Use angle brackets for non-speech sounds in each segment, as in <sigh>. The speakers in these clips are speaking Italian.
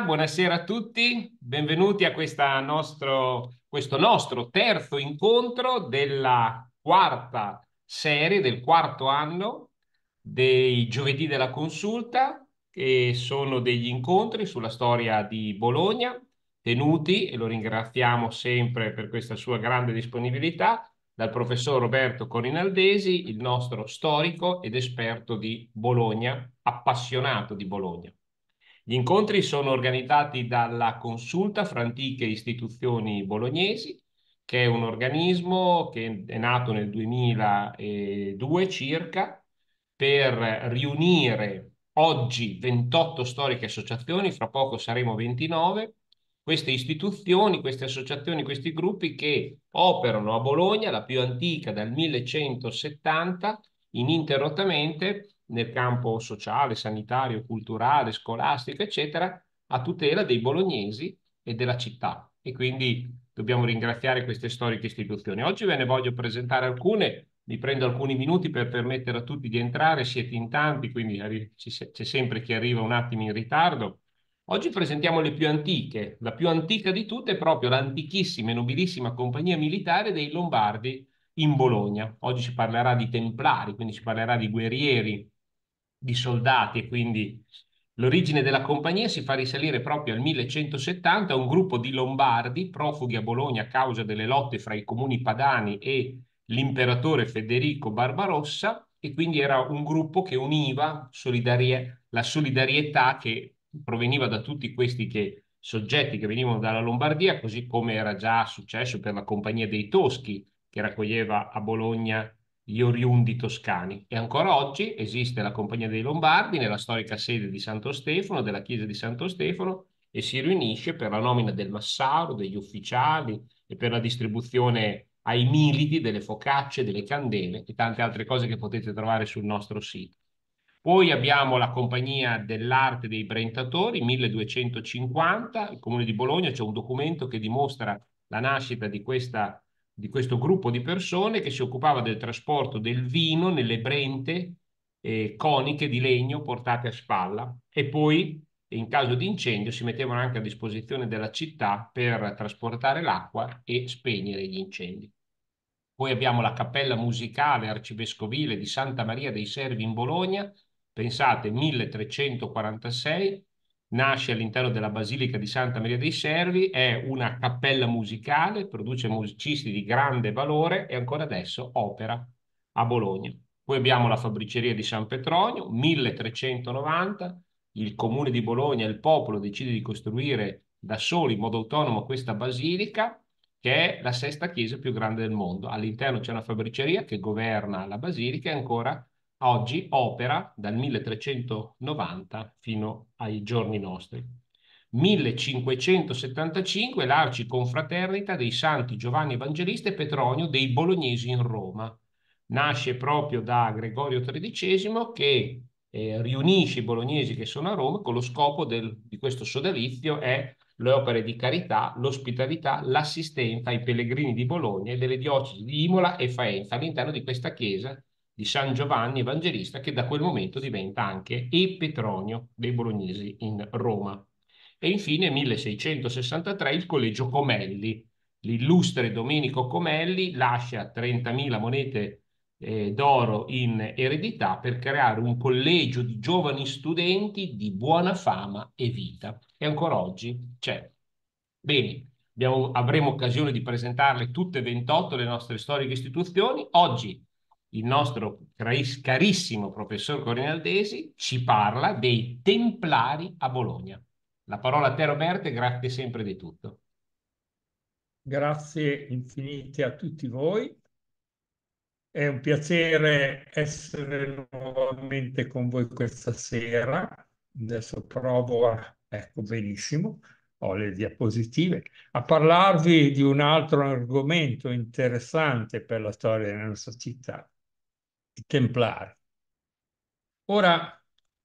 buonasera a tutti, benvenuti a nostro, questo nostro terzo incontro della quarta serie, del quarto anno dei giovedì della consulta, che sono degli incontri sulla storia di Bologna, tenuti, e lo ringraziamo sempre per questa sua grande disponibilità, dal professor Roberto Corinaldesi, il nostro storico ed esperto di Bologna, appassionato di Bologna. Gli incontri sono organizzati dalla Consulta fra antiche istituzioni bolognesi, che è un organismo che è nato nel 2002 circa per riunire oggi 28 storiche associazioni, fra poco saremo 29, queste istituzioni, queste associazioni, questi gruppi che operano a Bologna, la più antica dal 1170, ininterrottamente nel campo sociale, sanitario, culturale, scolastico, eccetera, a tutela dei bolognesi e della città. E quindi dobbiamo ringraziare queste storiche istituzioni. Oggi ve ne voglio presentare alcune, vi prendo alcuni minuti per permettere a tutti di entrare, siete in tanti, quindi c'è sempre chi arriva un attimo in ritardo. Oggi presentiamo le più antiche. La più antica di tutte è proprio l'antichissima e nobilissima compagnia militare dei Lombardi in Bologna. Oggi ci parlerà di templari, quindi ci parlerà di guerrieri di soldati e quindi l'origine della compagnia si fa risalire proprio al 1170 a un gruppo di lombardi profughi a Bologna a causa delle lotte fra i comuni padani e l'imperatore Federico Barbarossa e quindi era un gruppo che univa solidarietà, la solidarietà che proveniva da tutti questi che, soggetti che venivano dalla Lombardia, così come era già successo per la Compagnia dei Toschi che raccoglieva a Bologna gli oriundi toscani e ancora oggi esiste la Compagnia dei Lombardi nella storica sede di Santo Stefano, della chiesa di Santo Stefano e si riunisce per la nomina del massaro, degli ufficiali e per la distribuzione ai militi delle focacce, delle candele e tante altre cose che potete trovare sul nostro sito. Poi abbiamo la Compagnia dell'Arte dei Brentatori, 1250, il Comune di Bologna, c'è un documento che dimostra la nascita di questa di questo gruppo di persone che si occupava del trasporto del vino nelle brente eh, coniche di legno portate a spalla e poi in caso di incendio si mettevano anche a disposizione della città per trasportare l'acqua e spegnere gli incendi. Poi abbiamo la cappella musicale arcivescovile di Santa Maria dei Servi in Bologna, pensate 1346, nasce all'interno della Basilica di Santa Maria dei Servi, è una cappella musicale, produce musicisti di grande valore e ancora adesso opera a Bologna. Poi abbiamo la fabbriceria di San Petronio, 1390, il comune di Bologna, il popolo decide di costruire da soli in modo autonomo questa basilica che è la sesta chiesa più grande del mondo. All'interno c'è una fabbriceria che governa la basilica e ancora oggi opera dal 1390 fino ai giorni nostri. 1575 l'arci confraternita dei santi Giovanni Evangelista e Petronio dei Bolognesi in Roma. Nasce proprio da Gregorio XIII che eh, riunisce i bolognesi che sono a Roma con lo scopo del, di questo sodalizio è le opere di carità, l'ospitalità, l'assistenza ai pellegrini di Bologna e delle diocesi di Imola e Faenza all'interno di questa chiesa di San Giovanni Evangelista, che da quel momento diventa anche epitronio dei bolognesi in Roma. E infine, 1663, il collegio Comelli. L'illustre Domenico Comelli lascia 30.000 monete eh, d'oro in eredità per creare un collegio di giovani studenti di buona fama e vita. E ancora oggi c'è. Bene, abbiamo, avremo occasione di presentarle tutte e 28 le nostre storiche istituzioni. Oggi il nostro carissimo professor Corinaldesi ci parla dei Templari a Bologna. La parola a te Roberto e grazie sempre di tutto. Grazie infinite a tutti voi. È un piacere essere nuovamente con voi questa sera. Adesso provo a... Ecco, benissimo, ho le diapositive. A parlarvi di un altro argomento interessante per la storia della nostra città, i Templari. Ora,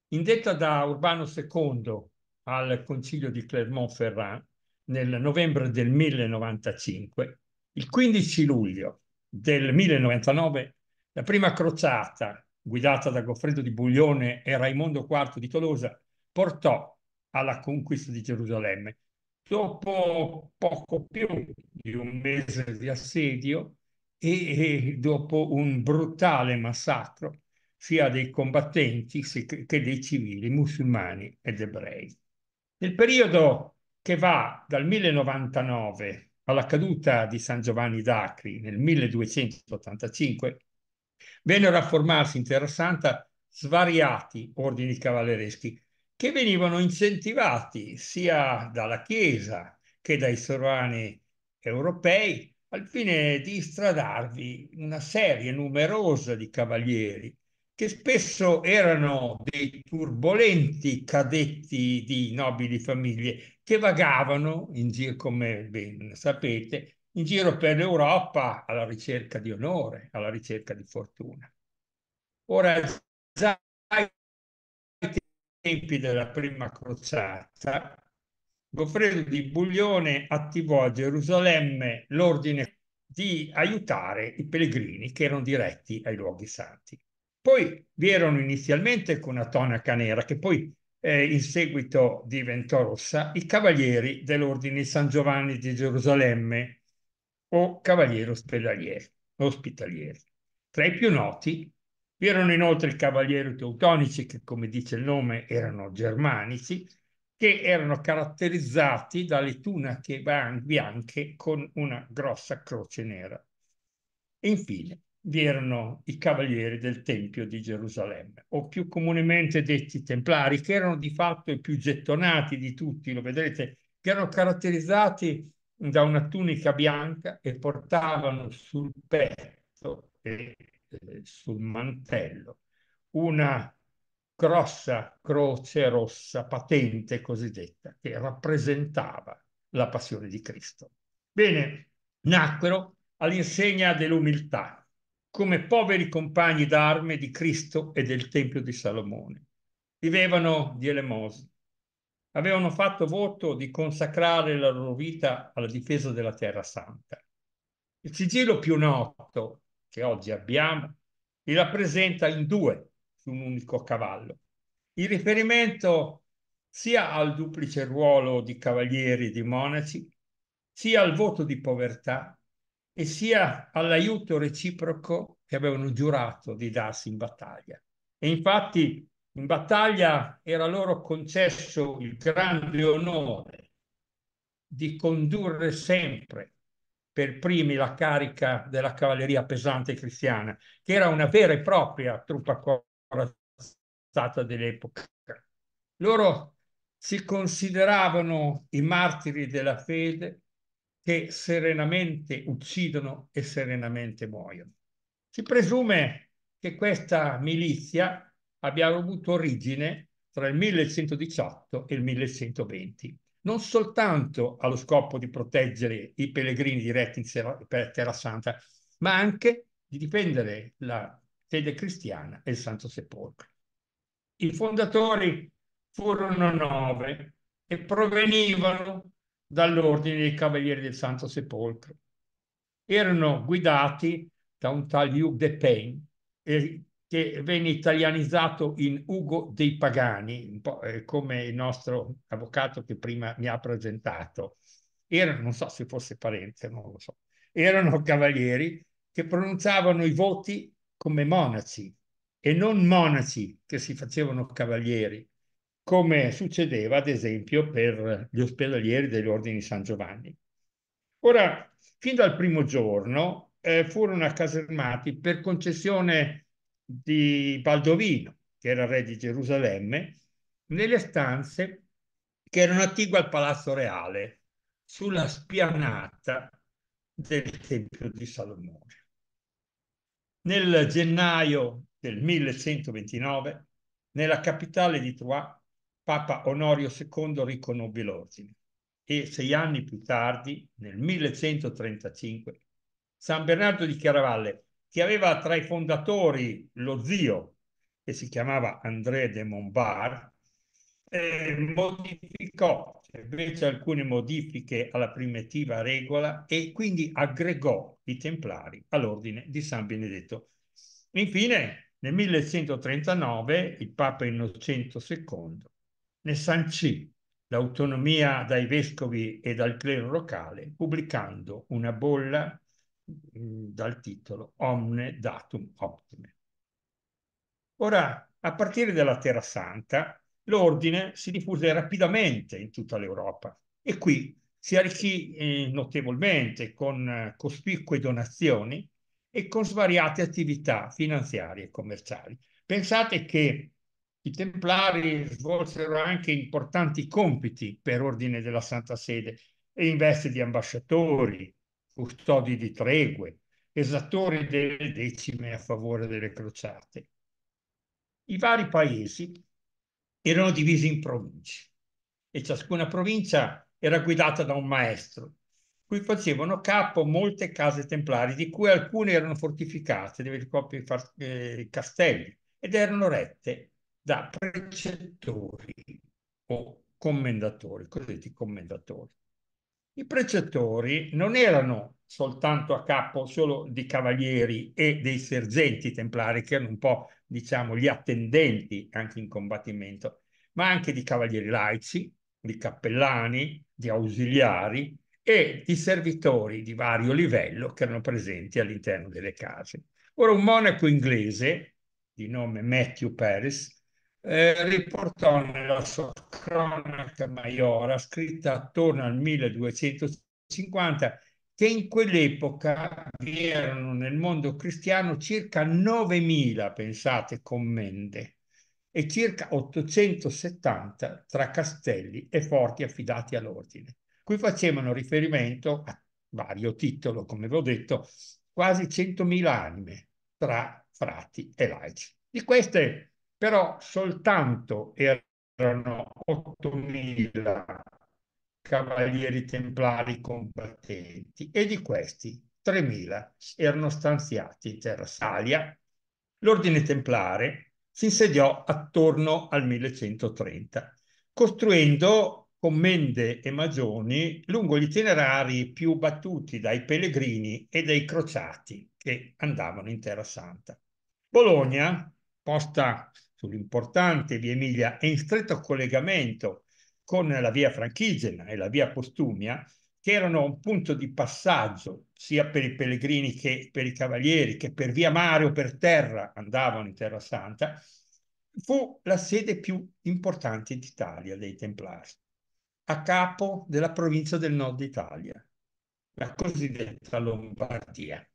indetta da Urbano II al Concilio di Clermont-Ferrand nel novembre del 1095, il 15 luglio del 1099, la prima crociata guidata da Goffredo di Buglione e Raimondo IV di Tolosa portò alla conquista di Gerusalemme. Dopo poco più di un mese di assedio, e, e dopo un brutale massacro sia dei combattenti che dei civili musulmani ed ebrei. Nel periodo che va dal 1099 alla caduta di San Giovanni d'Acri nel 1285, vennero a formarsi in Terra Santa svariati ordini cavallereschi che venivano incentivati sia dalla Chiesa che dai sovrani europei al fine di stradarvi una serie numerosa di cavalieri che spesso erano dei turbolenti cadetti di nobili famiglie che vagavano in giro, come ben sapete, in giro per l'Europa alla ricerca di onore, alla ricerca di fortuna. Ora, già ai tempi della prima crociata, Goffredo di Buglione attivò a Gerusalemme l'ordine di aiutare i pellegrini che erano diretti ai luoghi santi. Poi vi erano inizialmente con una tonaca nera che poi eh, in seguito diventò rossa, i cavalieri dell'ordine San Giovanni di Gerusalemme o cavalieri ospitalieri. Tra i più noti vi erano inoltre i cavalieri teutonici che, come dice il nome, erano germanici, che erano caratterizzati dalle tunache bianche con una grossa croce nera. E infine vi erano i cavalieri del Tempio di Gerusalemme, o più comunemente detti templari, che erano di fatto i più gettonati di tutti, lo vedrete, che erano caratterizzati da una tunica bianca e portavano sul petto e eh, sul mantello una grossa croce rossa patente cosiddetta, che rappresentava la passione di Cristo. Bene, nacquero all'insegna dell'umiltà, come poveri compagni d'arme di Cristo e del Tempio di Salomone. Vivevano di elemosi. Avevano fatto voto di consacrare la loro vita alla difesa della Terra Santa. Il sigillo più noto che oggi abbiamo li rappresenta in due su un unico cavallo. Il riferimento sia al duplice ruolo di cavalieri e di monaci, sia al voto di povertà e sia all'aiuto reciproco che avevano giurato di darsi in battaglia. E infatti in battaglia era loro concesso il grande onore di condurre sempre per primi la carica della cavalleria pesante cristiana, che era una vera e propria truppa corazzata dell'epoca. Loro si consideravano i martiri della fede che serenamente uccidono e serenamente muoiono. Si presume che questa milizia abbia avuto origine tra il 1118 e il 1120, non soltanto allo scopo di proteggere i pellegrini diretti in Terra Santa, ma anche di difendere la fede cristiana e il Santo Sepolcro. I fondatori furono nove e provenivano dall'ordine dei Cavalieri del Santo Sepolcro. Erano guidati da un tal Hugh de Payne, eh, che venne italianizzato in Ugo dei Pagani, un po' eh, come il nostro avvocato che prima mi ha presentato. Erano, non so se fosse parente, non lo so, erano cavalieri che pronunciavano i voti come monaci e non monaci che si facevano cavalieri, come succedeva ad esempio per gli ospedalieri degli ordini San Giovanni. Ora, fin dal primo giorno eh, furono accasermati per concessione di Baldovino, che era re di Gerusalemme, nelle stanze che erano attigue al Palazzo Reale, sulla spianata del Tempio di Salomone. Nel gennaio del 1129, nella capitale di Troyes, Papa Onorio II riconobbe l'ordine e sei anni più tardi, nel 1135, San Bernardo di Chiaravalle, che aveva tra i fondatori lo zio, che si chiamava André de Montbard, eh, modificò fece alcune modifiche alla primitiva regola e quindi aggregò i Templari all'ordine di San Benedetto. Infine, nel 1139 il Papa Innocenzo II ne sancì l'autonomia dai vescovi e dal clero locale pubblicando una bolla mm, dal titolo Omne Datum Optime. Ora, a partire dalla Terra Santa, l'ordine si diffuse rapidamente in tutta l'Europa e qui si arricchì eh, notevolmente con eh, cospicue donazioni e con svariate attività finanziarie e commerciali. Pensate che i Templari svolsero anche importanti compiti per ordine della Santa Sede e in veste di ambasciatori, custodi di tregue, esattori delle decime a favore delle crociate. I vari paesi erano divise in province e ciascuna provincia era guidata da un maestro, cui facevano capo molte case templari, di cui alcune erano fortificate, dei propri eh, castelli, ed erano rette da precettori o commendatori, cosiddetti commendatori. I precettori non erano soltanto a capo solo di cavalieri e dei sergenti templari, che erano un po' diciamo gli attendenti anche in combattimento, ma anche di cavalieri laici, di cappellani, di ausiliari e di servitori di vario livello che erano presenti all'interno delle case. Ora un monaco inglese di nome Matthew Paris eh, riportò nella sua cronaca maiora, scritta attorno al 1250, che in quell'epoca vi erano nel mondo cristiano circa 9.000, pensate, commende e circa 870 tra castelli e forti affidati all'ordine. Qui facevano riferimento a vario titolo, come vi ho detto, quasi 100.000 anime tra frati e laici. Di queste però soltanto erano 8.000 cavalieri templari combattenti e di questi 3.000 erano stanziati in Terra Salia. L'ordine templare si insediò attorno al 1130, costruendo commende e magioni lungo gli itinerari più battuti dai pellegrini e dai crociati che andavano in Terra Santa. Bologna, posta sull'importante via Emilia e in stretto collegamento con la via Franchigena e la via Postumia, che erano un punto di passaggio sia per i pellegrini che per i cavalieri, che per via mare o per terra andavano in Terra Santa, fu la sede più importante d'Italia dei Templari, a capo della provincia del nord Italia, la cosiddetta Lombardia,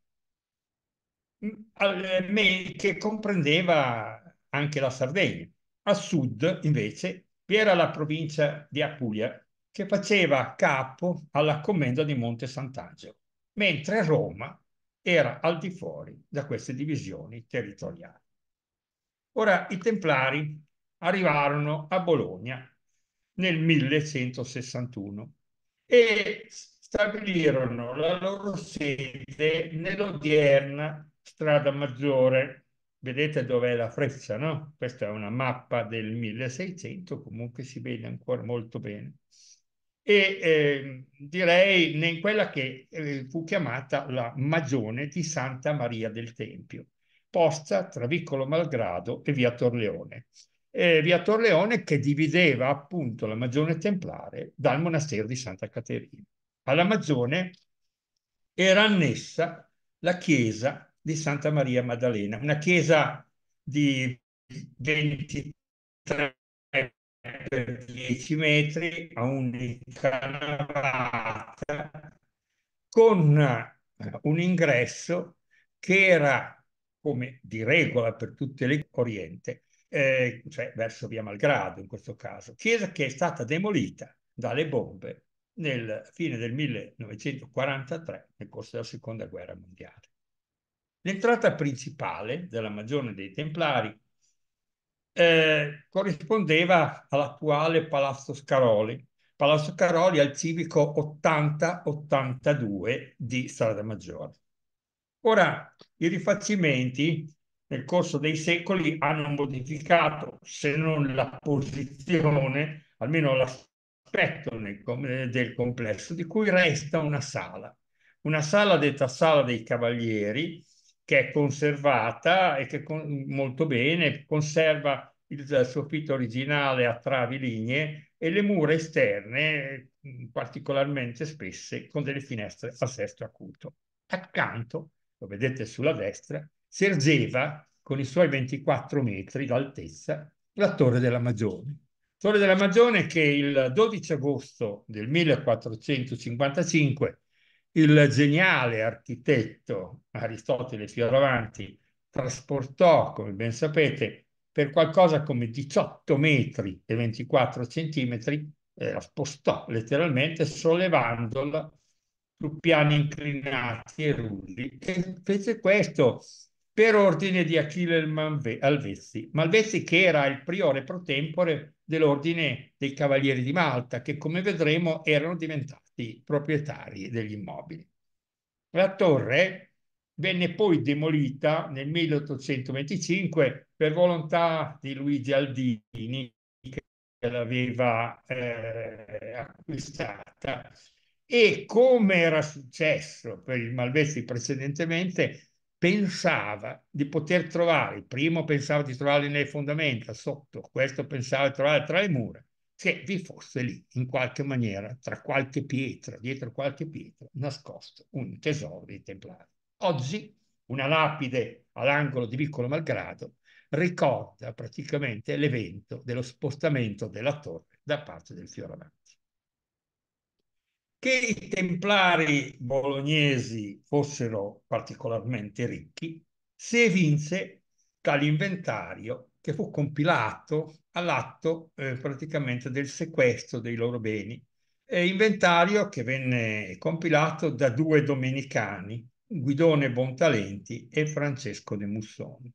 eh, che comprendeva anche la Sardegna. A sud, invece, vi era la provincia di Apulia, che faceva capo alla commenda di Monte Sant'Angelo, mentre Roma era al di fuori da queste divisioni territoriali. Ora, i Templari arrivarono a Bologna nel 1161 e stabilirono la loro sede nell'odierna strada maggiore vedete dov'è la freccia, no? Questa è una mappa del 1600, comunque si vede ancora molto bene. E eh, direi in quella che eh, fu chiamata la Magione di Santa Maria del Tempio, posta tra Vicolo Malgrado e via Torleone. Eh, via Torleone che divideva appunto la Magione Templare dal monastero di Santa Caterina. Alla Magione era annessa la chiesa di Santa Maria Maddalena, una chiesa di 23 per 10 metri a un'incanalata con eh, un ingresso che era come di regola per tutte le Oriente, eh, cioè verso via Malgrado in questo caso, chiesa che è stata demolita dalle bombe nel fine del 1943 nel corso della seconda guerra mondiale. L'entrata principale della Magione dei Templari eh, corrispondeva all'attuale Palazzo Scaroli. Palazzo Scaroli al civico 80-82 di Strada Maggiore. Ora, i rifacimenti nel corso dei secoli hanno modificato, se non la posizione, almeno l'aspetto del complesso, di cui resta una sala. Una sala detta Sala dei Cavalieri, che è conservata e che con, molto bene conserva il soffitto originale a travi lignee e le mura esterne mm, particolarmente spesse con delle finestre a sesto acuto. Accanto, lo vedete sulla destra, sergeva con i suoi 24 metri d'altezza la Torre della Magione. Torre della Magione che il 12 agosto del 1455 il geniale architetto Aristotele avanti trasportò, come ben sapete, per qualcosa come 18 metri e 24 centimetri, eh, la spostò letteralmente sollevandola su piani inclinati e rulli e fece questo per ordine di Achille Manve- Malvezzi che era il priore pro tempore dell'ordine dei Cavalieri di Malta che come vedremo erano diventati proprietari degli immobili. La torre venne poi demolita nel 1825 per volontà di Luigi Aldini che l'aveva eh, acquistata e come era successo per il Malvezzi precedentemente pensava di poter trovare, il primo pensava di trovarli nelle fondamenta sotto, questo pensava di trovare tra le mura, che vi fosse lì in qualche maniera, tra qualche pietra, dietro qualche pietra, nascosto un tesoro dei templari. Oggi una lapide all'angolo di Piccolo Malgrado ricorda praticamente l'evento dello spostamento della torre da parte del Fioravanti. Che i templari bolognesi fossero particolarmente ricchi si evinse dall'inventario che fu compilato all'atto eh, praticamente del sequestro dei loro beni. E inventario che venne compilato da due domenicani, Guidone Bontalenti e Francesco De Mussoni.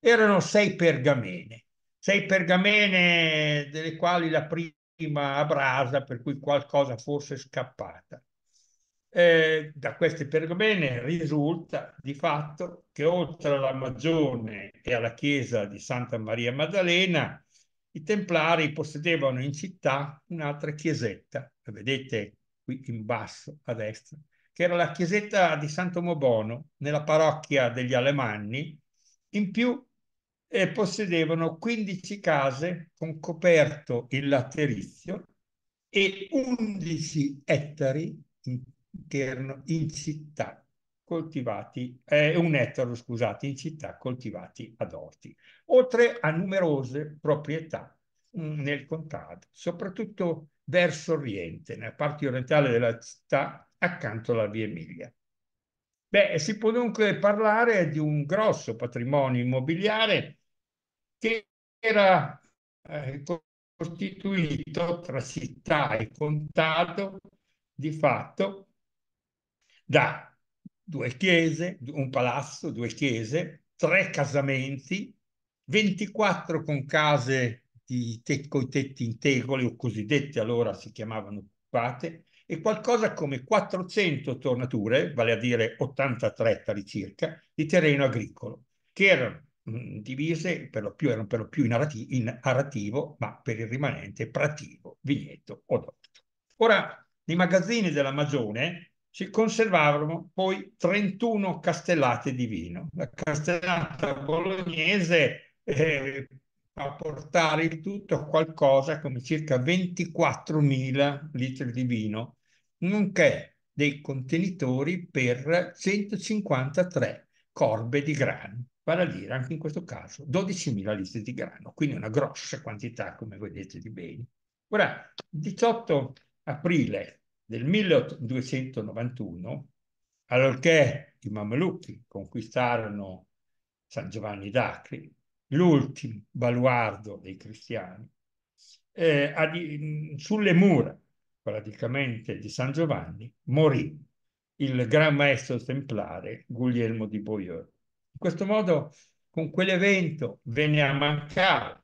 Erano sei pergamene, sei pergamene delle quali la prima a brasa per cui qualcosa fosse scappata. Eh, da questi pergamene risulta di fatto che oltre alla Magione e alla chiesa di Santa Maria Maddalena, i Templari possedevano in città un'altra chiesetta, la vedete qui in basso a destra, che era la chiesetta di Santo Mobono nella parrocchia degli Alemanni, in più e possedevano 15 case con coperto il laterizio e 11 ettari che erano in città coltivati, eh, un ettaro scusate, in città coltivati ad orti, oltre a numerose proprietà mm, nel contado, soprattutto verso oriente, nella parte orientale della città, accanto alla via Emilia. Beh, si può dunque parlare di un grosso patrimonio immobiliare che era eh, costituito tra città e contado di fatto da due chiese, un palazzo, due chiese, tre casamenti, 24 con case di te- coi tetti integoli o cosiddette allora si chiamavano occupate e qualcosa come 400 tornature, vale a dire 83 ettari circa, di terreno agricolo, che erano divise per lo più, erano per lo più in, arati, in arativo, ma per il rimanente prativo, vigneto o dotto. Ora, nei magazzini della Magione si conservavano poi 31 castellate di vino. La castellata bolognese eh, a portare il tutto qualcosa come circa 24.000 litri di vino, nonché dei contenitori per 153 corbe di grano vale a dire anche in questo caso 12.000 litri di grano, quindi una grossa quantità, come vedete, di beni. Ora, il 18 aprile del 1291, allorché i Mamelucchi conquistarono San Giovanni d'Acri, l'ultimo baluardo dei cristiani, eh, sulle mura praticamente di San Giovanni morì il gran maestro templare Guglielmo di Boieux in questo modo, con quell'evento, venne a mancare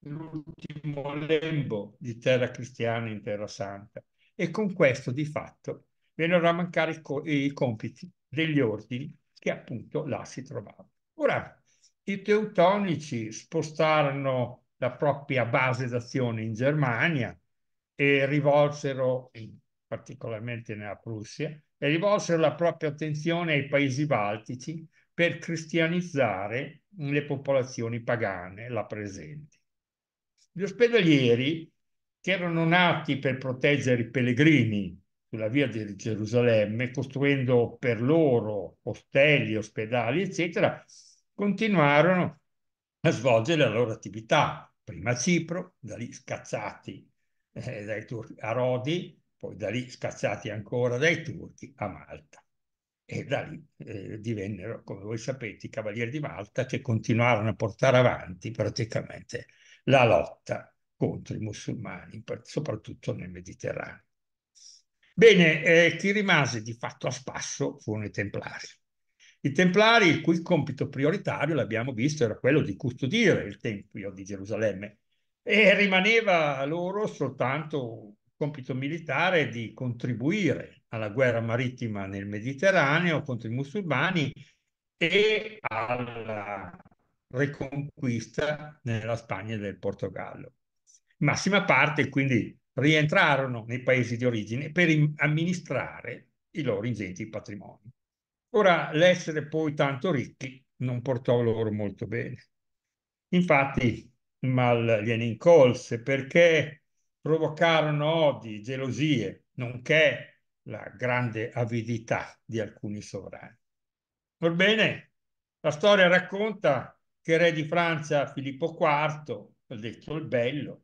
l'ultimo lembo di terra cristiana in terra santa e con questo di fatto vennero a mancare i, co i compiti degli ordini che appunto là si trovavano. Ora, i teutonici spostarono la propria base d'azione in Germania e rivolsero, particolarmente nella Prussia, e rivolsero la propria attenzione ai paesi baltici per cristianizzare le popolazioni pagane là presenti. Gli ospedalieri, che erano nati per proteggere i pellegrini sulla via di Gerusalemme, costruendo per loro ostelli, ospedali, eccetera, continuarono a svolgere la loro attività, prima a Cipro, da lì scacciati eh, dai turchi a Rodi, poi da lì scacciati ancora dai turchi a Malta e da lì eh, divennero, come voi sapete, i Cavalieri di Malta che continuarono a portare avanti praticamente la lotta contro i musulmani, soprattutto nel Mediterraneo. Bene, eh, chi rimase di fatto a spasso furono i Templari. I Templari, il cui compito prioritario, l'abbiamo visto, era quello di custodire il Tempio di Gerusalemme e rimaneva loro soltanto il compito militare di contribuire alla guerra marittima nel Mediterraneo contro i musulmani e alla riconquista nella Spagna e del Portogallo. In massima parte quindi rientrarono nei paesi di origine per amministrare i loro ingenti patrimoni. Ora l'essere poi tanto ricchi non portò loro molto bene. Infatti mal gliene incolse perché provocarono odi, gelosie, nonché la grande avidità di alcuni sovrani. Orbene, la storia racconta che re di Francia Filippo IV, detto il bello,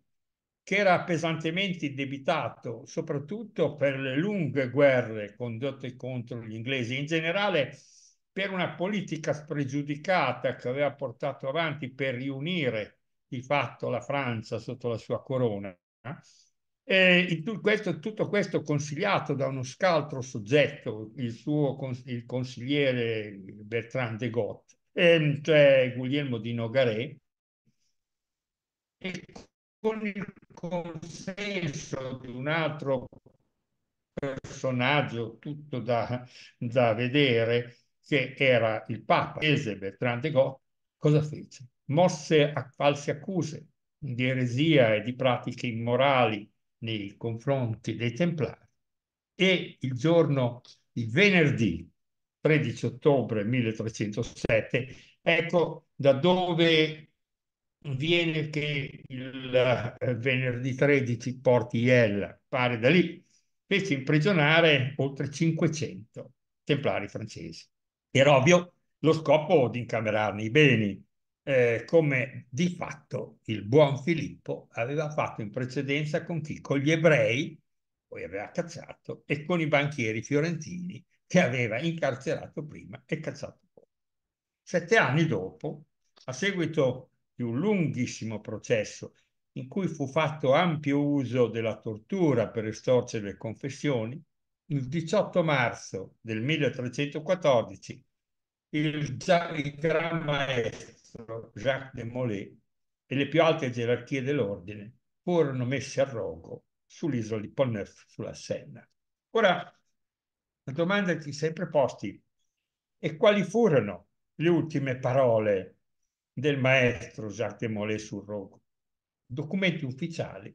che era pesantemente indebitato soprattutto per le lunghe guerre condotte contro gli inglesi, in generale per una politica spregiudicata che aveva portato avanti per riunire di fatto la Francia sotto la sua corona, e questo, tutto questo consigliato da uno scaltro soggetto, il suo cons il consigliere Bertrand de Gott, ehm, cioè Guglielmo di Nogaré, e con il consenso di un altro personaggio tutto da, da vedere, che era il Papa, Ese Bertrand de Gott, cosa fece? Mosse a false accuse di eresia e di pratiche immorali nei confronti dei Templari e il giorno, di venerdì 13 ottobre 1307, ecco da dove viene che il eh, venerdì 13 porti Iel pare da lì, fece imprigionare oltre 500 templari francesi. Era ovvio lo scopo di incamerarne i beni, eh, come di fatto il buon Filippo aveva fatto in precedenza con chi? Con gli ebrei, poi aveva cacciato, e con i banchieri fiorentini che aveva incarcerato prima e cacciato poi. Sette anni dopo, a seguito di un lunghissimo processo in cui fu fatto ampio uso della tortura per estorcere le confessioni, il 18 marzo del 1314 il, già il Gran Maestro maestro Jacques de Molay e le più alte gerarchie dell'ordine furono messe a rogo sull'isola di Polneuf sulla Senna. Ora, la domanda ti sempre posti e quali furono le ultime parole del maestro Jacques de Molay sul rogo? Documenti ufficiali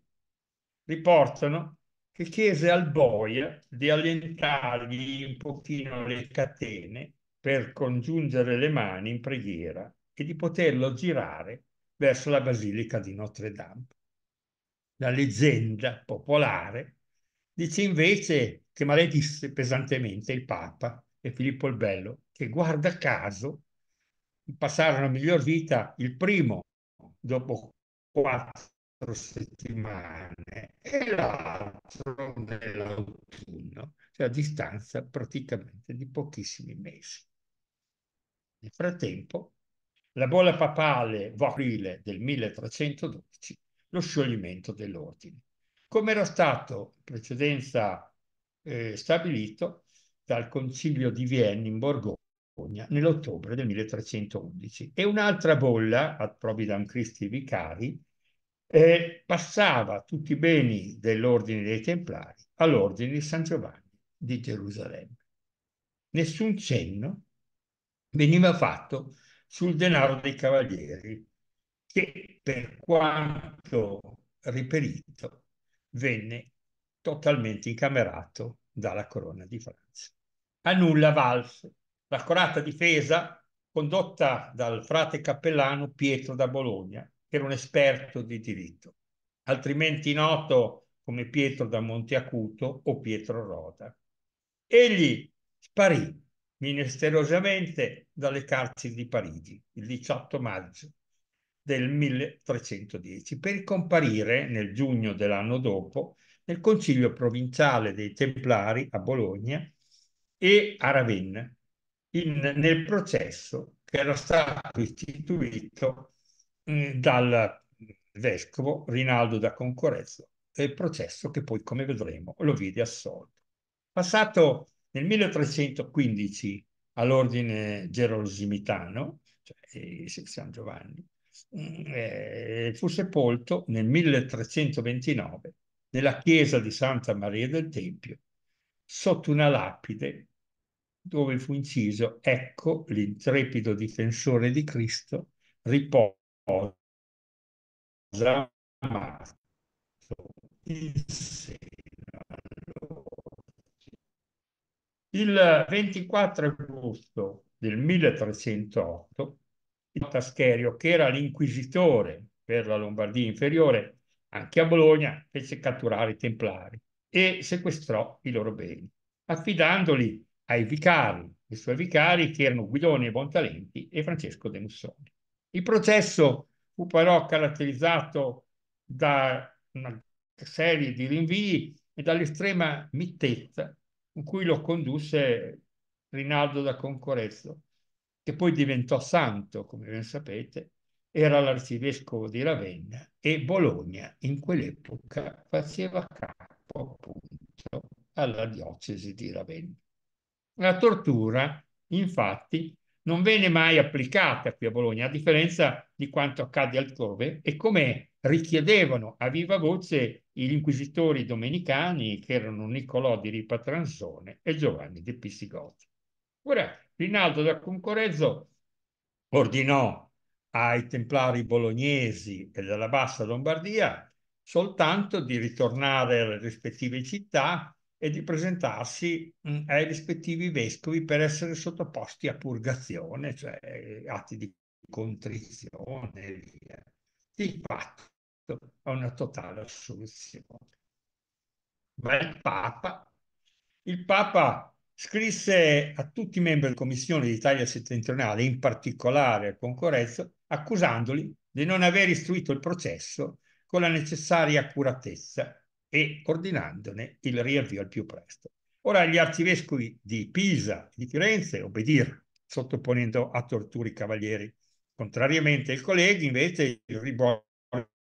riportano che chiese al boia di allentargli un pochino le catene per congiungere le mani in preghiera e di poterlo girare verso la Basilica di Notre Dame. La leggenda popolare dice invece che maledisse pesantemente il Papa e Filippo il Bello, che guarda caso passarono a miglior vita il primo dopo quattro settimane e l'altro nell'autunno, cioè a distanza praticamente di pochissimi mesi. Nel frattempo la bolla papale aprile del 1312 lo scioglimento dell'ordine. Come era stato in precedenza eh, stabilito dal Concilio di Vienna in Borgogna nell'ottobre del 1311. E un'altra bolla, ad Providam Christi Vicari, eh, passava tutti i beni dell'Ordine dei Templari all'Ordine di San Giovanni di Gerusalemme. Nessun cenno veniva fatto sul denaro dei cavalieri, che per quanto reperito venne totalmente incamerato dalla corona di Francia. A nulla valse l'accorata difesa condotta dal frate cappellano Pietro da Bologna, che era un esperto di diritto, altrimenti noto come Pietro da Monteacuto o Pietro Roda. Egli sparì misteriosamente dalle carceri di Parigi il 18 maggio del 1310 per comparire nel giugno dell'anno dopo nel concilio provinciale dei Templari a Bologna e a Ravenna in, nel processo che era stato istituito mh, dal vescovo Rinaldo da Concorezzo e il processo che poi, come vedremo, lo vide assolto. Passato nel 1315 all'ordine gerosimitano, cioè eh, San Giovanni, mm, eh, fu sepolto nel 1329 nella chiesa di Santa Maria del Tempio, sotto una lapide dove fu inciso «Ecco l'intrepido difensore di Cristo riposa in sé». Il 24 agosto del 1308, Tascherio, che era l'inquisitore per la Lombardia inferiore, anche a Bologna, fece catturare i Templari e sequestrò i loro beni, affidandoli ai vicari, i suoi vicari che erano Guidoni e Bontalenti e Francesco de Mussoni. Il processo fu però caratterizzato da una serie di rinvii e dall'estrema mittezza in cui lo condusse Rinaldo da Concorezzo, che poi diventò santo, come ben sapete, era l'arcivescovo di Ravenna e Bologna in quell'epoca faceva capo appunto alla diocesi di Ravenna. La tortura, infatti, non venne mai applicata qui a Bologna, a differenza di quanto accade altrove, e come richiedevano a viva voce gli inquisitori domenicani che erano Niccolò di Ripatranzone e Giovanni di Pisigoti. Ora, Rinaldo da Concorezzo ordinò ai templari bolognesi e della bassa Lombardia soltanto di ritornare alle rispettive città e di presentarsi mm, ai rispettivi vescovi per essere sottoposti a purgazione, cioè eh, atti di contrizione e via. Di fatto, a una totale assoluzione. Ma il Papa, il Papa scrisse a tutti i membri della Commissione d'Italia settentrionale, in particolare a Concorezzo, accusandoli di non aver istruito il processo con la necessaria accuratezza e ordinandone il riavvio al più presto. Ora gli arcivescovi di Pisa e di Firenze obbedirono, sottoponendo a tortura i cavalieri. Contrariamente ai colleghi, invece, il rivolto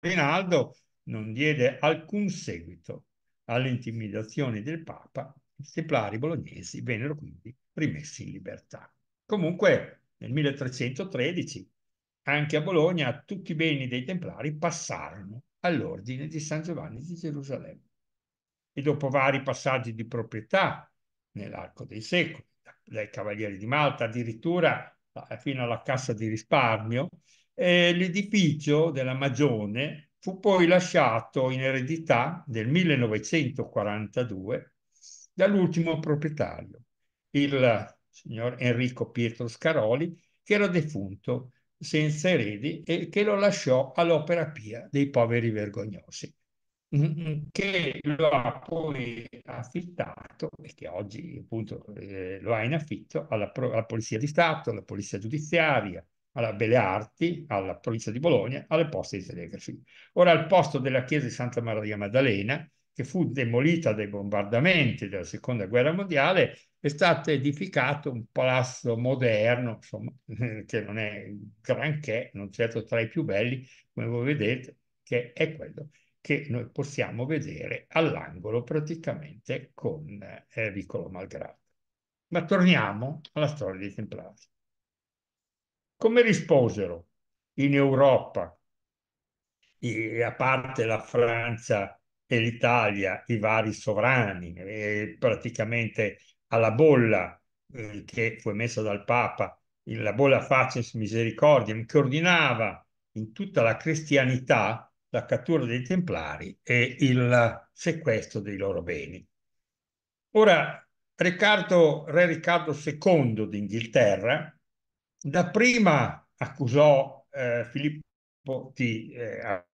Rinaldo non diede alcun seguito alle intimidazioni del Papa, i templari bolognesi vennero quindi rimessi in libertà. Comunque nel 1313 anche a Bologna tutti i beni dei templari passarono all'ordine di San Giovanni di Gerusalemme. E dopo vari passaggi di proprietà nell'arco dei secoli, dai Cavalieri di Malta addirittura fino alla Cassa di risparmio, eh, l'edificio della Magione fu poi lasciato in eredità nel 1942 dall'ultimo proprietario, il signor Enrico Pietro Scaroli, che era defunto senza eredi e che lo lasciò all'opera pia dei poveri vergognosi, mm, mm, che lo ha poi affittato e che oggi appunto eh, lo ha in affitto alla, alla Polizia di Stato, alla Polizia Giudiziaria, alla Belle Arti, alla provincia di Bologna, alle poste di telegrafi. Ora al posto della chiesa di Santa Maria Maddalena, che fu demolita dai bombardamenti della seconda guerra mondiale, è stato edificato un palazzo moderno, insomma, <laughs> che non è granché, non certo tra i più belli, come voi vedete, che è quello che noi possiamo vedere all'angolo praticamente con eh, Vicolo Malgrado. Ma torniamo alla storia dei Templari. Come risposero in Europa, a parte la Francia e l'Italia, i vari sovrani, eh, praticamente alla bolla eh, che fu emessa dal Papa, la bolla Facens Misericordiam, che ordinava in tutta la cristianità la cattura dei templari e il sequestro dei loro beni. Ora, Riccardo, Re Riccardo II d'Inghilterra Dapprima accusò eh, Filippo di eh,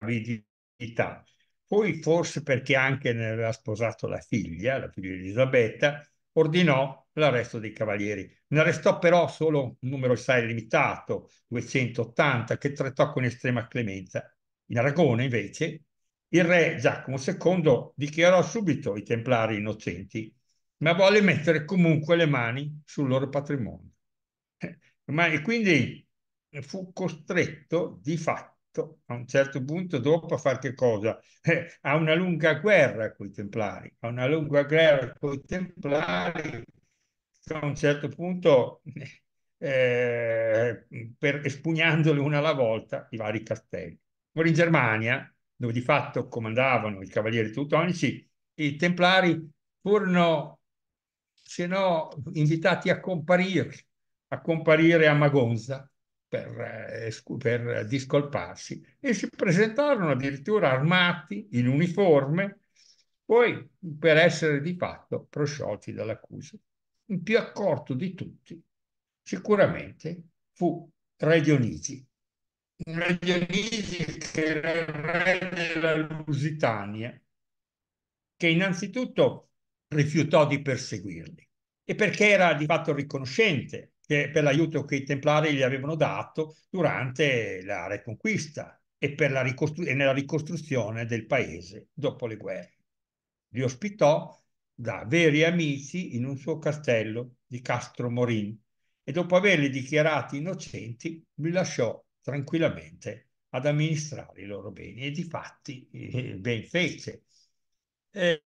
avidità, poi forse perché anche ne aveva sposato la figlia, la figlia Elisabetta, ordinò l'arresto dei cavalieri. Ne arrestò però solo un numero assai limitato, 280, che trattò con estrema clemenza. In Aragone, invece, il re Giacomo II dichiarò subito i templari innocenti, ma volle mettere comunque le mani sul loro patrimonio. Ma e quindi eh, fu costretto di fatto a un certo punto dopo a fare che cosa? <laughs> Eh, a una lunga guerra con i templari, a una lunga guerra con i templari a un certo punto <laughs> eh, per, espugnandoli una alla volta i vari castelli. Ora in Germania, dove di fatto comandavano i cavalieri teutonici, i templari furono se no invitati a comparire a comparire a Magonza per, eh, per discolparsi e si presentarono addirittura armati, in uniforme, poi per essere di fatto prosciolti dall'accusa. Il più accorto di tutti sicuramente fu Re Dionisi. Re Dionisi che era il re della Lusitania, che innanzitutto rifiutò di perseguirli e perché era di fatto riconoscente che, per l'aiuto che i templari gli avevano dato durante la Reconquista e, per la ricostru- e nella ricostruzione del paese dopo le guerre. Li ospitò da veri amici in un suo castello di Castro Morin e dopo averli dichiarati innocenti li lasciò tranquillamente ad amministrare i loro beni e di fatti eh, ben fece. Eh,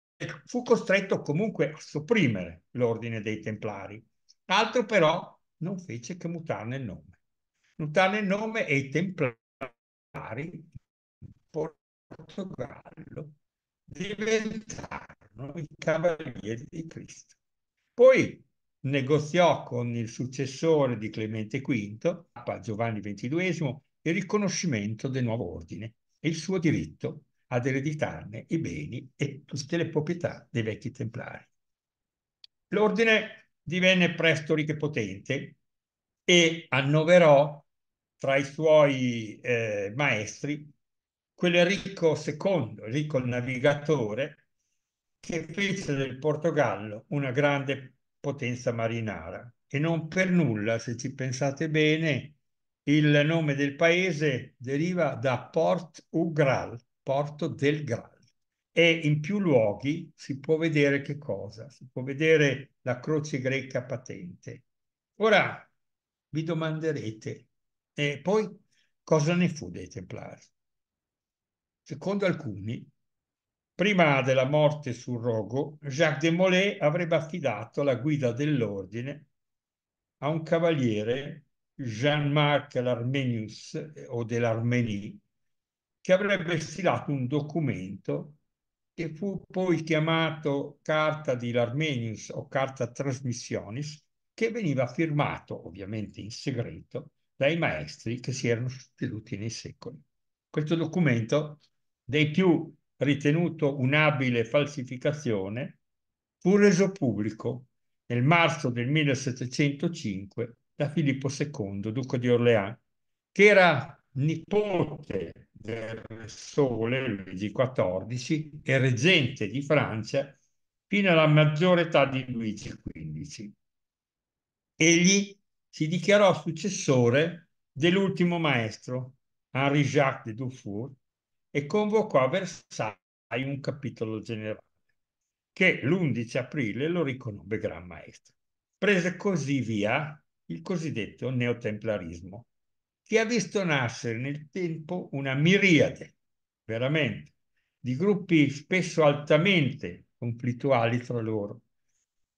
fu costretto comunque a sopprimere l'ordine dei Templari. Altro però non fece che mutarne il nome. Mutarne il nome e i Templari in Portogallo diventarono i Cavalieri di Cristo. Poi negoziò con il successore di Clemente V, Papa Giovanni XXII, il riconoscimento del nuovo ordine e il suo diritto ad ereditarne i beni e tutte le proprietà dei vecchi templari. L'ordine divenne presto ricco e potente e annoverò tra i suoi eh, maestri quel ricco secondo, ricco navigatore, che fece del Portogallo una grande potenza marinara. E non per nulla, se ci pensate bene, il nome del paese deriva da Port Ugral, porto del Gral e in più luoghi si può vedere che cosa? Si può vedere la croce greca patente. Ora vi domanderete, e poi cosa ne fu dei Templari? Secondo alcuni, prima della morte sul rogo, Jacques de Molay avrebbe affidato la guida dell'ordine a un cavaliere, Jean-Marc l'Armenius eh, o dell'Armenie, che avrebbe stilato un documento che fu poi chiamato Carta di Larmenius o Carta Transmissionis, che veniva firmato, ovviamente in segreto, dai maestri che si erano succeduti nei secoli. Questo documento, dei più ritenuto un'abile falsificazione, fu reso pubblico nel marzo del 1705 da Filippo II, duca di Orleans, che era nipote del Sole Luigi XIV e reggente di Francia fino alla maggiore età di Luigi XV. Egli si dichiarò successore dell'ultimo maestro, Henri-Jacques de Dufour, e convocò a Versailles un capitolo generale, che l'11 aprile lo riconobbe Gran Maestro. Prese così via il cosiddetto neotemplarismo, che ha visto nascere nel tempo una miriade, veramente, di gruppi spesso altamente conflittuali tra loro,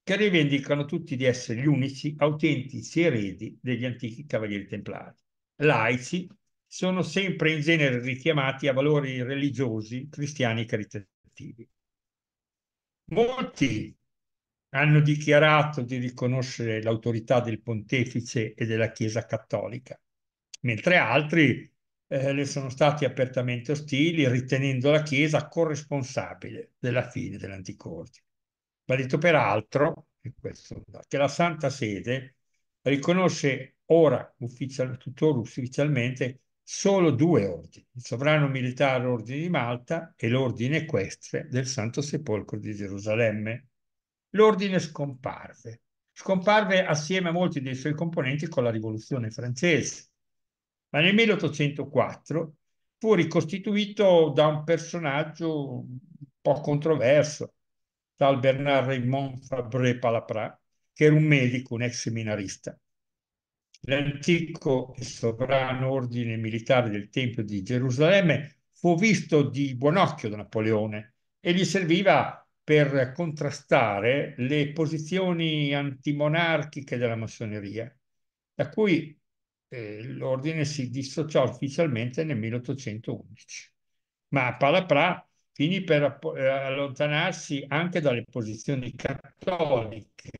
che rivendicano tutti di essere gli unici autentici eredi degli antichi cavalieri templari. Laici sono sempre in genere richiamati a valori religiosi, cristiani e caritativi. Molti hanno dichiarato di riconoscere l'autorità del pontefice e della Chiesa cattolica, mentre altri eh, le sono stati apertamente ostili, ritenendo la Chiesa corresponsabile della fine dell'anticordine. Va detto peraltro questo, che la Santa Sede riconosce ora ufficial, tuttora ufficialmente solo due ordini, il sovrano militare ordine di Malta e l'ordine equestre del Santo Sepolcro di Gerusalemme. L'ordine scomparve, scomparve assieme a molti dei suoi componenti con la rivoluzione francese ma nel 1804 fu ricostituito da un personaggio un po' controverso, tal Bernard Raymond Fabre Palaprat, che era un medico, un ex seminarista. L'antico e sovrano ordine militare del Tempio di Gerusalemme fu visto di buon occhio da Napoleone e gli serviva per contrastare le posizioni antimonarchiche della massoneria, da cui l'ordine si dissociò ufficialmente nel 1811, ma Palaprà finì per eh, allontanarsi anche dalle posizioni cattoliche,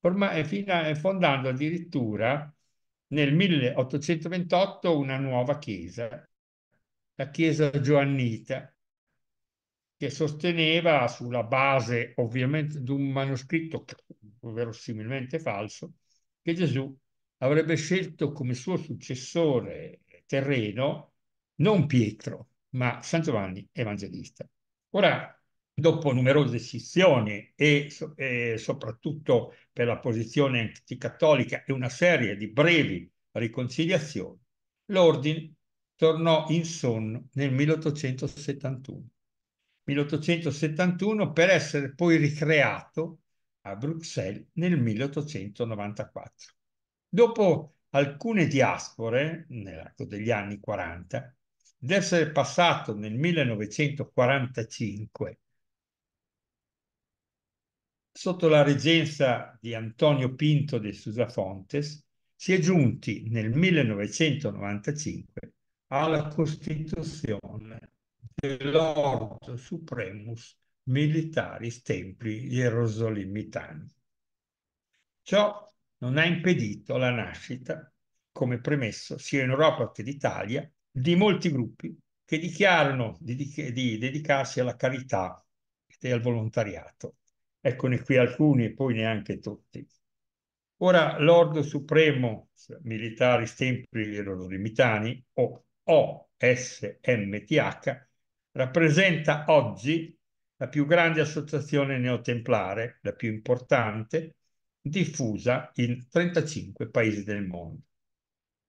fondando addirittura nel 1828 una nuova chiesa, la chiesa giovanita, che sosteneva sulla base ovviamente di un manoscritto verosimilmente falso che Gesù avrebbe scelto come suo successore terreno non Pietro, ma San Giovanni Evangelista. Ora, dopo numerose scissioni e, e, soprattutto per la posizione anticattolica e una serie di brevi riconciliazioni, l'ordine tornò in sonno nel 1871. 1871 per essere poi ricreato a Bruxelles nel 1894. Dopo alcune diaspore, nell'arco degli anni 40, ed essere passato nel 1945 sotto la reggenza di Antonio Pinto de Susafontes, si è giunti nel 1995 alla costituzione dell'Ordo Supremus Militaris Templi Gerosolimitani. Ciò non ha impedito la nascita, come premesso, sia in Europa che in Italia, di molti gruppi che dichiarano di, di, di dedicarsi alla carità e al volontariato. Eccone qui alcuni e poi neanche tutti. Ora l'ordo supremo militari stempri loromitani o OSMTH rappresenta oggi la più grande associazione neotemplare, la più importante, diffusa in 35 paesi del mondo.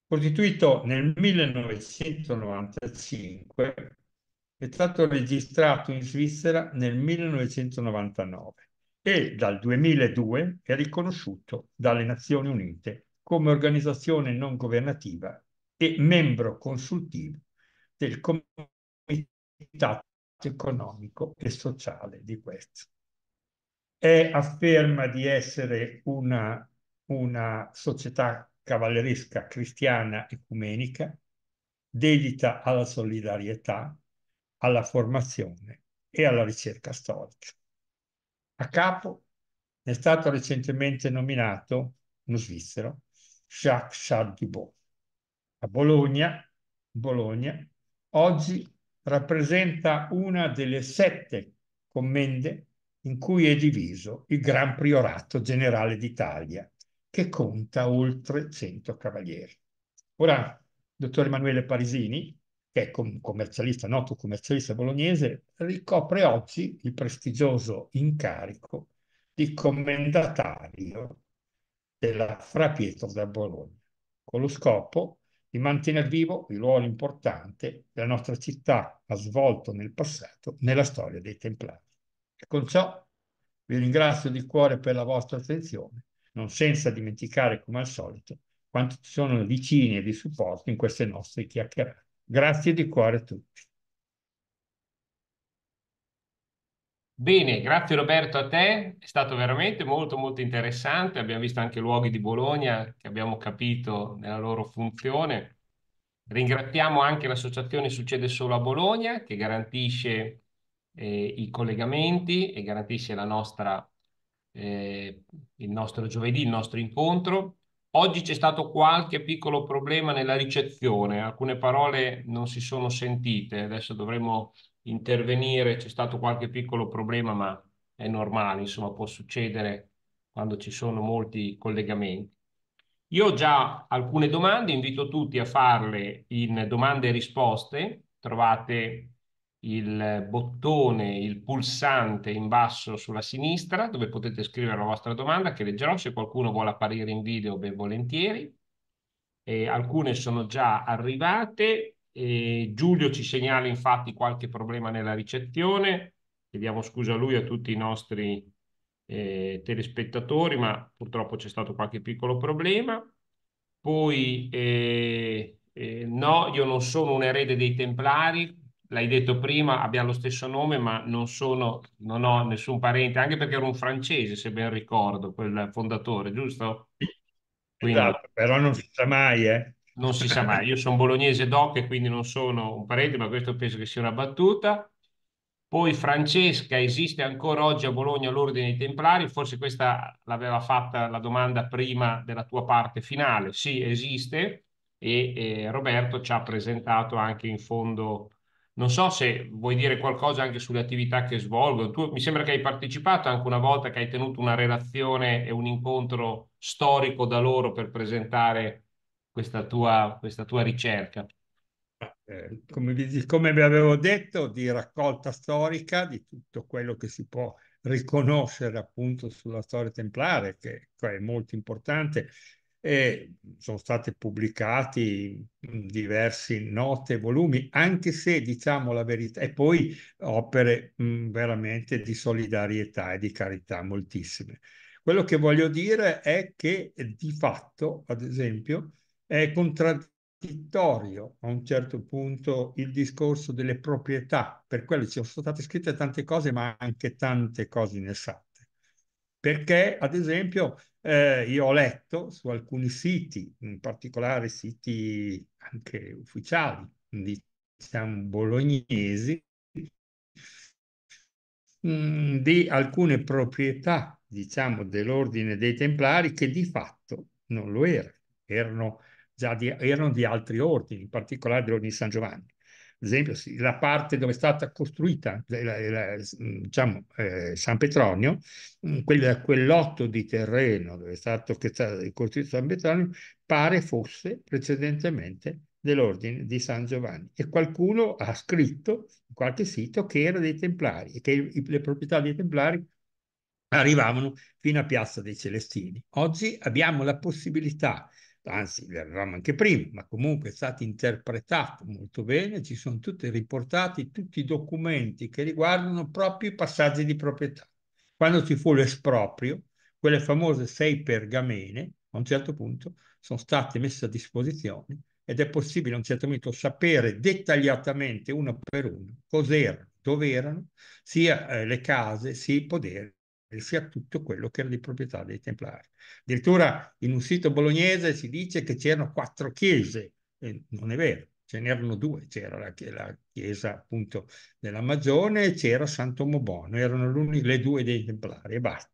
Costituito nel 1995, è stato registrato in Svizzera nel 1999 e dal 2002 è riconosciuto dalle Nazioni Unite come organizzazione non governativa e membro consultivo del Comitato economico e sociale di questo è, afferma di essere una, una società cavalleresca cristiana ecumenica, dedita alla solidarietà, alla formazione e alla ricerca storica. A capo è stato recentemente nominato uno svizzero, Jacques Charles Dubot. A Bologna, Bologna oggi rappresenta una delle sette commende in cui è diviso il Gran Priorato Generale d'Italia, che conta oltre 100 cavalieri. Ora, dottor Emanuele Parisini, che è un commercialista, noto commercialista bolognese, ricopre oggi il prestigioso incarico di commendatario della Fra Pietro da Bologna, con lo scopo di mantenere vivo il ruolo importante che la nostra città ha svolto nel passato nella storia dei Templari. Con ciò vi ringrazio di cuore per la vostra attenzione, non senza dimenticare, come al solito, quanto ci sono vicini e di supporto in queste nostre chiacchierate. Grazie di cuore a tutti. Bene, grazie Roberto a te, è stato veramente molto molto interessante, abbiamo visto anche luoghi di Bologna che abbiamo capito nella loro funzione. Ringraziamo anche l'associazione Succede Solo a Bologna che garantisce eh, i collegamenti e garantisce nostra, eh, il nostro giovedì, il nostro incontro. Oggi c'è stato qualche piccolo problema nella ricezione, alcune parole non si sono sentite, adesso dovremmo intervenire, c'è stato qualche piccolo problema ma è normale, insomma può succedere quando ci sono molti collegamenti. Io ho già alcune domande, invito tutti a farle in domande e risposte, trovate il bottone, il pulsante in basso sulla sinistra dove potete scrivere la vostra domanda che leggerò se qualcuno vuole apparire in video ben volentieri. E alcune sono già arrivate. E Giulio ci segnala infatti qualche problema nella ricezione. Chiediamo scusa a lui e a tutti i nostri eh, telespettatori, ma purtroppo c'è stato qualche piccolo problema. Poi eh, eh, no, io non sono un erede dei Templari, l'hai detto prima, abbiamo lo stesso nome, ma non, sono, non ho nessun parente, anche perché ero un francese, se ben ricordo, quel fondatore, giusto? Quindi, esatto, però non si sa mai, eh? Non si sa mai. Io sono bolognese doc e quindi non sono un parente, ma questo penso che sia una battuta. Poi Francesca esiste ancora oggi a Bologna l'Ordine dei Templari, forse questa l'aveva fatta la domanda prima della tua parte finale. Sì, esiste e, e eh, Roberto ci ha presentato anche in fondo non so se vuoi dire qualcosa anche sulle attività che svolgo. Tu, mi sembra che hai partecipato anche una volta che hai tenuto una relazione e un incontro storico da loro per presentare questa tua, questa tua ricerca. Eh, come, vi, come vi avevo detto, di raccolta storica di tutto quello che si può riconoscere appunto sulla storia templare, che, che è molto importante e sono stati pubblicati diversi note volumi, anche se diciamo la verità, e poi opere mh, mm, veramente di solidarietà e di carità moltissime. Quello che voglio dire è che di fatto, ad esempio, è contraddittorio a un certo punto il discorso delle proprietà, per quello ci sono state scritte tante cose, ma anche tante cose ne sa perché ad esempio eh, io ho letto su alcuni siti, in particolare siti anche ufficiali, diciamo bolognesi, mm, di alcune proprietà, diciamo, dell'ordine dei Templari che di fatto non lo erano, erano, già di, erano di altri ordini, in particolare dell'ordine di San Giovanni ad esempio la parte dove è stata costruita la, la, mm, diciamo, eh, San Petronio, mm, quel, lotto di terreno dove è stato, che è stato costruito San Petronio, pare fosse precedentemente dell'ordine di San Giovanni e qualcuno ha scritto in qualche sito che era dei Templari e che le proprietà dei Templari arrivavano fino a Piazza dei Celestini. Oggi abbiamo la possibilità anzi avevamo anche prima, ma comunque è stato interpretato molto bene, ci sono tutti riportati tutti i documenti che riguardano proprio i passaggi di proprietà. Quando ci fu l'esproprio, quelle famose sei pergamene, a un certo punto sono state messe a disposizione ed è possibile a un certo punto sapere dettagliatamente uno per uno cos'erano, dove erano sia eh, le case, sia i poderi sia tutto quello che era di proprietà dei Templari. Addirittura in un sito bolognese si dice che c'erano quattro chiese, e non è vero, ce n'erano due, c'era la, la, chiesa appunto della Magione e c'era Santo Bono, erano le due dei Templari e basta.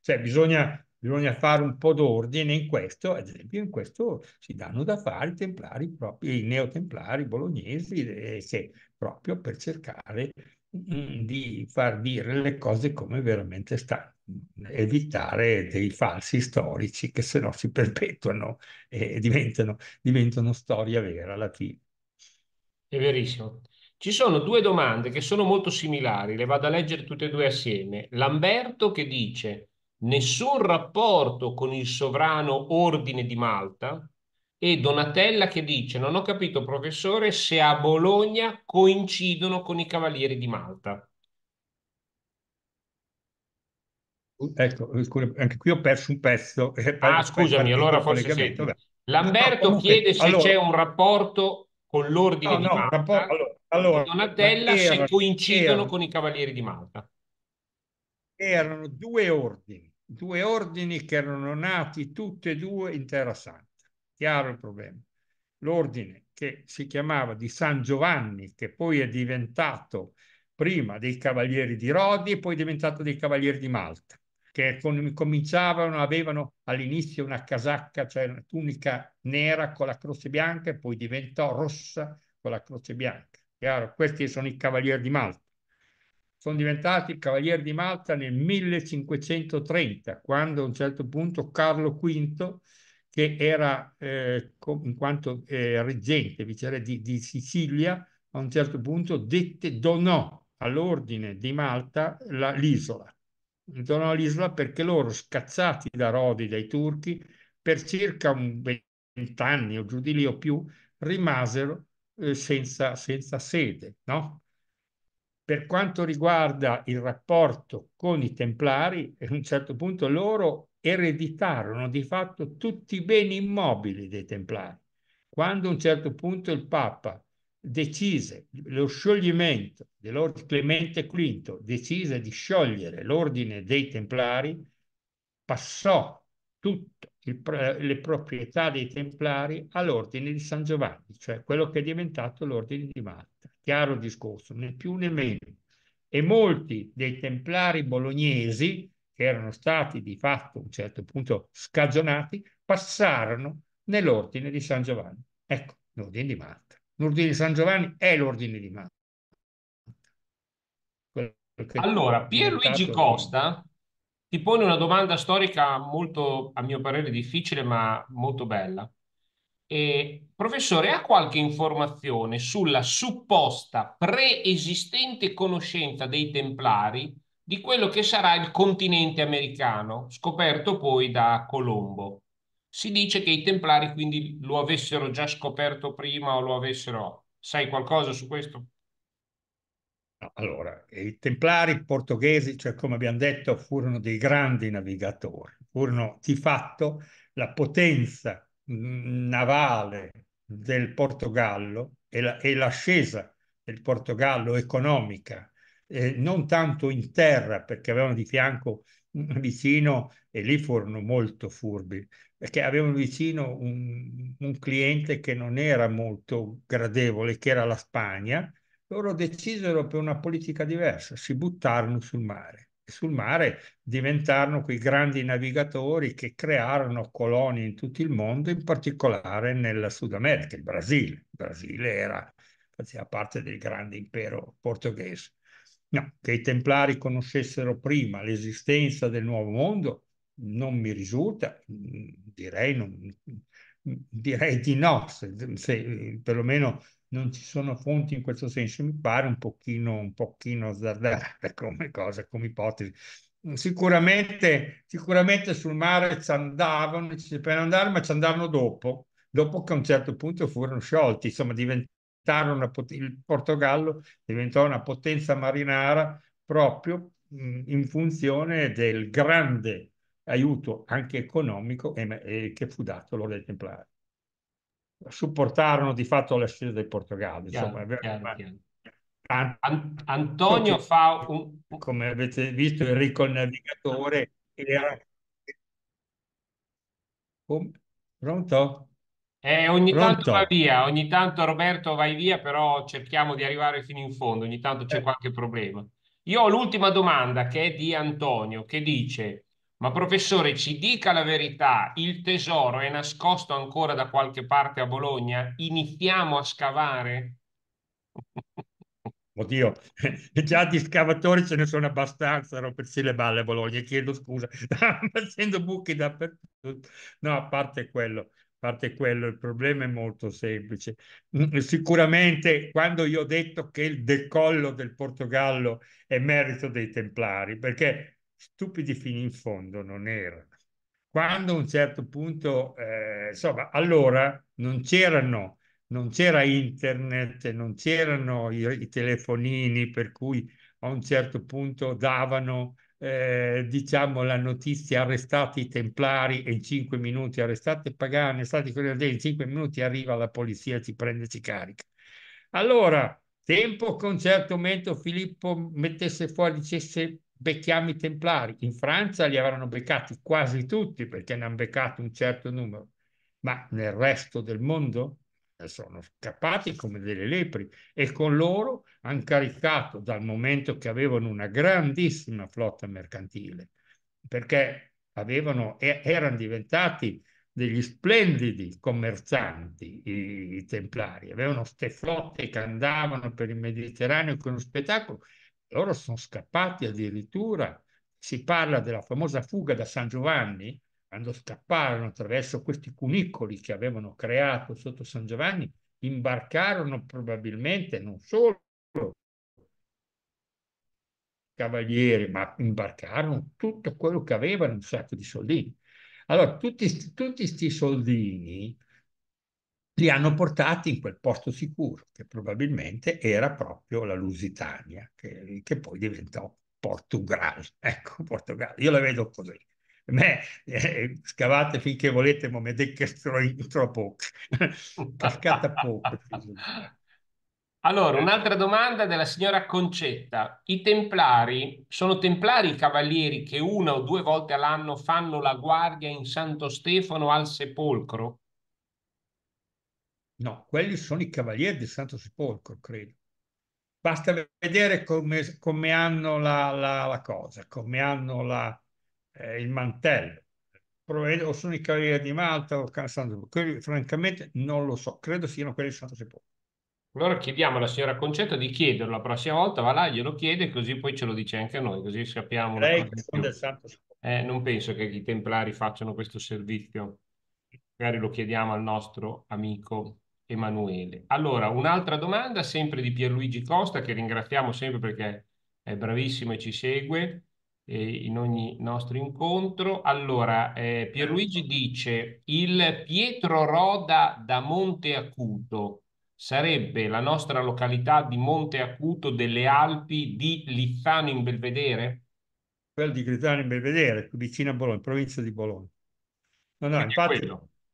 Cioè bisogna, bisogna fare un po' d'ordine in questo, ad esempio in questo si danno da fare i Templari propri, i neotemplari bolognesi, eh, proprio per cercare Mm, di far dire le cose come veramente stanno, mm, evitare dei falsi storici che se no si <laughs> perpetuano e diventano, diventano storia vera alla fine. È verissimo. Ci sono due domande che sono molto similari, le vado a leggere tutte e due assieme. Lamberto che dice nessun rapporto con il sovrano ordine di Malta, e Donatella che dice non ho capito professore se a Bologna coincidono con i Cavalieri di Malta. Ecco, anche qui ho perso un pezzo. <laughs> ah, scusami, allora forse senti. Lamberto no, chiede se allora, c'è un rapporto con l'ordine no, di no, Malta. Rapporto, allora, allora, Donatella erano, se coincidono erano, con i Cavalieri di Malta. Erano due ordini, due ordini che erano nati tutti e due in Terra Santa. Chiaro il problema. L'ordine che si chiamava di San Giovanni, che poi è diventato prima dei Cavalieri di Rodi e poi è diventato dei Cavalieri di Malta, che con, cominciavano, avevano all'inizio una casacca, cioè una tunica nera con la croce bianca e poi diventò rossa con la croce bianca. Chiaro? Questi sono i Cavalieri di Malta. Sono diventati Cavalieri di Malta nel 1530, quando a un certo punto Carlo V che era, eh, in quanto eh, reggente, viceré di, di, Sicilia, a un certo punto dette, donò all'ordine di Malta l'isola. Donò l'isola perché loro, scazzati da Rodi, dai turchi, per circa un vent'anni o giù di lì o più, rimasero eh, senza, senza sede, no? Per quanto riguarda il rapporto con i Templari, a un certo punto loro ereditarono di fatto tutti i beni immobili dei Templari. Quando a un certo punto il Papa decise lo scioglimento dell'ordine Clemente V, decise di sciogliere l'ordine dei Templari, passò tutte le proprietà dei Templari all'ordine di San Giovanni, cioè quello che è diventato l'ordine di Malta chiaro discorso, né più né meno. E molti dei templari bolognesi, che erano stati di fatto a un certo punto scagionati, passarono nell'ordine di San Giovanni. Ecco, l'ordine di Malta. L'ordine di San Giovanni è l'ordine di Malta. Allora, Pierluigi Costa ti pone una domanda storica molto, a mio parere, difficile, ma molto bella. Eh, professore, ha qualche informazione sulla supposta preesistente conoscenza dei Templari di quello che sarà il continente americano, scoperto poi da Colombo? Si dice che i Templari quindi lo avessero già scoperto prima o lo avessero... Sai qualcosa su questo? Allora, i templari portoghesi, cioè come abbiamo detto, furono dei grandi navigatori, furono di fatto la potenza navale del Portogallo e, l'ascesa del Portogallo economica, eh, non tanto in terra perché avevano di fianco vicino, e lì furono molto furbi, perché avevano vicino un, un cliente che non era molto gradevole, che era la Spagna, loro decisero per una politica diversa, si buttarono sul mare sul mare diventarono quei grandi navigatori che crearono colonie in tutto il mondo, in particolare nel Sud America, il Brasile. Il Brasile era, faceva parte del grande impero portoghese. No, che i templari conoscessero prima l'esistenza del nuovo mondo non mi risulta, direi, non, direi di no, se, se perlomeno non ci sono fonti in questo senso, mi pare un pochino, un pochino azzardata <laughs> come cosa, come ipotesi. Sicuramente, sicuramente sul mare ci andavano, ci per andare, ma ci andavano dopo, dopo che a un certo punto furono sciolti, insomma diventarono una pot- il Portogallo diventò una potenza marinara proprio mh, in funzione del grande aiuto anche economico e, e che fu dato all'Ordine Templare supportarono di fatto l'ascesa del Portogallo. Insomma, chiaro, chiaro, chiaro. An Antonio fa un... Come avete visto, Enrico il Navigatore era... Um, pronto? Eh, ogni pronto. tanto va via, ogni tanto Roberto vai via, però cerchiamo di arrivare fino in fondo, ogni tanto c'è eh. qualche problema. Io ho l'ultima domanda che è di Antonio, che dice... Ma professore, ci dica la verità, il tesoro è nascosto ancora da qualche parte a Bologna? Iniziamo a scavare? <laughs> Oddio, <laughs> già di scavatori ce ne sono abbastanza a rompersi le balle a Bologna, chiedo scusa, <laughs> facendo buchi dappertutto. No, a parte quello, parte quello, il problema è molto semplice. Mm, sicuramente quando io ho detto che il decollo del Portogallo è merito dei Templari, perché stupidi fino in fondo non erano. Quando a un certo punto, eh, insomma, allora non c'erano, non c'era internet, non c'erano i, i, telefonini, per cui a un certo punto davano, eh, diciamo, la notizia arrestati i templari e in cinque minuti arrestate pagane, stati quelli in cinque minuti arriva la polizia, ci prende, ci carica. Allora, tempo che un certo momento Filippo mettesse fuori, dicesse becchiamo i templari. In Francia li avranno beccati quasi tutti perché ne hanno beccato un certo numero, ma nel resto del mondo eh, sono scappati come delle lepri e con loro hanno caricato dal momento che avevano una grandissima flotta mercantile perché avevano, erano diventati degli splendidi commercianti i, i templari avevano queste flotte che andavano per il Mediterraneo con uno spettacolo loro sono scappati addirittura. Si parla della famosa fuga da San Giovanni, quando scapparono attraverso questi cunicoli che avevano creato sotto San Giovanni, imbarcarono probabilmente non solo cavalieri, ma imbarcarono tutto quello che avevano, un sacco di soldini. Allora, tutti questi soldini li hanno portati in quel posto sicuro, che probabilmente era proprio la Lusitania, che, che poi diventò Portugal. <laughs> Ecco, Portugal. Io la vedo così. Me, eh, scavate finché volete, ma mi dentro <laughs> poco. Cascata poco. Allora, un'altra domanda della signora Concetta. I templari, sono templari i cavalieri che una o due volte all'anno fanno la guardia in Santo Stefano al sepolcro? No, quelli sono i cavalieri del Santo Sepolcro, credo. Basta vedere come, come hanno la, la, la, cosa, come hanno la, eh, il mantello. O sono i cavalieri di Malta o San Santo Quelli, francamente, non lo so. Credo siano quelli del Santo Sepolcro. Allora chiediamo alla signora Concetto di chiederlo la prossima volta, va là, glielo chiede, così poi ce lo dice anche a noi, così sappiamo. Lei che sono del Santo Sepolcro. Eh, non penso che i templari facciano questo servizio. Magari lo chiediamo al nostro amico Emanuele. Allora, un'altra domanda sempre di Pierluigi Costa, che ringraziamo sempre perché è bravissimo e ci segue eh, in ogni nostro incontro. Allora, eh, Pierluigi dice, il Pietro Roda da Monte Acuto sarebbe la nostra località di Monte Acuto delle Alpi di Lizzano in Belvedere? Quello di Lizzano in Belvedere, vicino a Bologna, provincia di Bologna. No, no, infatti,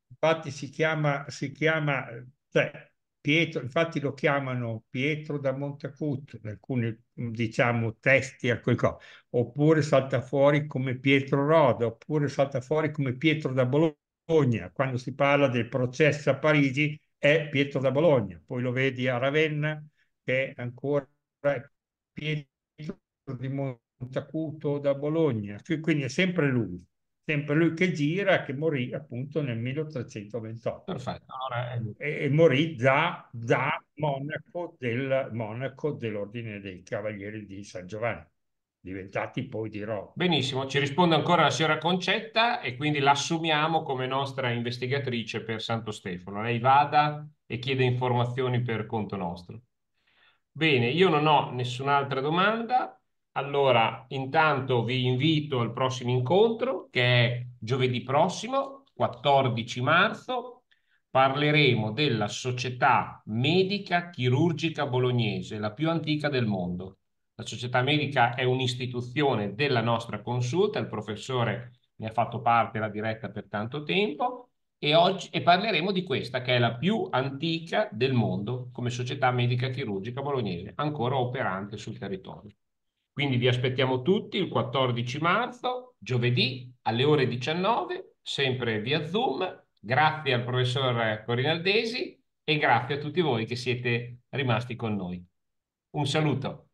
infatti si chiama, si chiama eh, cioè, Pietro, infatti lo chiamano Pietro da Montecuccio in alcuni mm, diciamo testi, oppure salta fuori come Pietro Roda, oppure salta fuori come Pietro da Bologna, quando si parla del processo a Parigi è Pietro da Bologna, poi lo vedi a Ravenna che è ancora Pietro di Montecuto da Bologna, quindi è sempre lui sempre lui che gira, che morì appunto nel 1328. Perfetto. Allora, e, e, morì da, da del, monaco dell'Ordine dei Cavalieri di San Giovanni, diventati poi di Roma. Benissimo, ci risponde ancora la signora Concetta e quindi l'assumiamo come nostra investigatrice per Santo Stefano. Lei vada e chiede informazioni per conto nostro. Bene, io non ho nessun'altra domanda, allora, intanto vi invito al prossimo incontro che è giovedì prossimo, 14 marzo. Parleremo della Società Medica Chirurgica Bolognese, la più antica del mondo. La Società Medica è un'istituzione della nostra consulta, il professore ne ha fatto parte la diretta per tanto tempo e, oggi, e parleremo di questa che è la più antica del mondo come Società Medica Chirurgica Bolognese, ancora operante sul territorio. Quindi vi aspettiamo tutti il 14 marzo, giovedì alle ore 19, sempre via Zoom. Grazie al professor Corinaldesi e grazie a tutti voi che siete rimasti con noi. Un saluto.